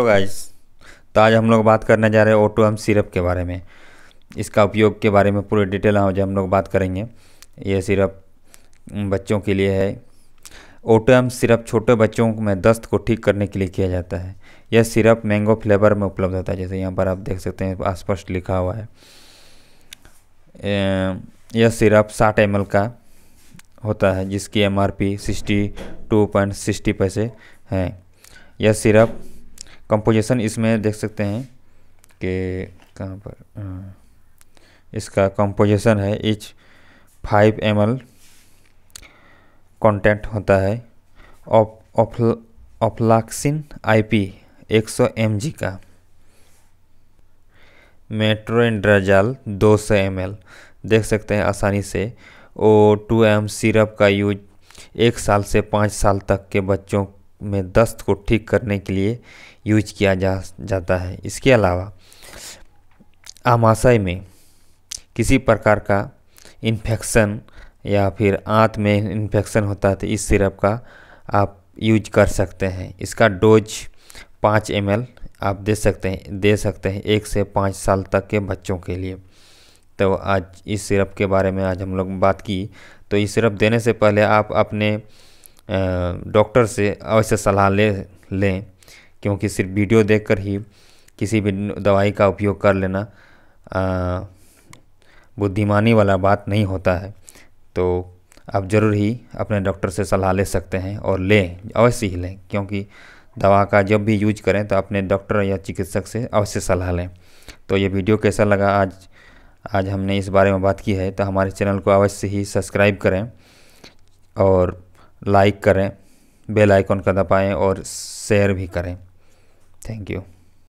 तो गाइस तो आज हम लोग बात करने जा रहे हैं ओटो एम सिरप के बारे में इसका उपयोग के बारे में पूरे डिटेल आज हम लोग बात करेंगे ये सिरप बच्चों के लिए है ओटो एम सिरप छोटे बच्चों में दस्त को ठीक करने के लिए किया जाता है यह सिरप मैंगो फ्लेवर में उपलब्ध होता है जैसे यहाँ पर आप देख सकते हैं स्पष्ट लिखा हुआ है यह सिरप साठ एम का होता है जिसकी M R P sixty two point sixty पैसे है यह सिरप कंपोजिशन इसमें देख सकते हैं कि कहाँ पर इसका कंपोजिशन है each five M L content होता है ऑफलाक्सिन सौ एम जी का मेट्रोइंड्राजाल 200 एल देख सकते हैं आसानी से ओ टू एम सिरप का यूज एक साल से पाँच साल तक के बच्चों में दस्त को ठीक करने के लिए यूज किया जा जाता है इसके अलावा आमाशय में किसी प्रकार का इन्फेक्शन या फिर आंत में इन्फेक्शन होता है तो इस सिरप का आप यूज कर सकते हैं इसका डोज पाँच एम आप दे सकते हैं दे सकते हैं एक से पाँच साल तक के बच्चों के लिए तो आज इस सिरप के बारे में आज हम लोग बात की तो इस सिरप देने से पहले आप अपने डॉक्टर से अवश्य सलाह ले लें क्योंकि सिर्फ वीडियो देखकर ही किसी भी दवाई का उपयोग कर लेना बुद्धिमानी वाला बात नहीं होता है तो आप ज़रूर ही अपने डॉक्टर से सलाह ले सकते हैं और लें अवश्य ही लें क्योंकि दवा का जब भी यूज करें तो अपने डॉक्टर या चिकित्सक से अवश्य सलाह लें तो ये वीडियो कैसा लगा आज आज हमने इस बारे में बात की है तो हमारे चैनल को अवश्य ही सब्सक्राइब करें और लाइक करें बेल आइकॉन का दबाएं और शेयर भी करें थैंक यू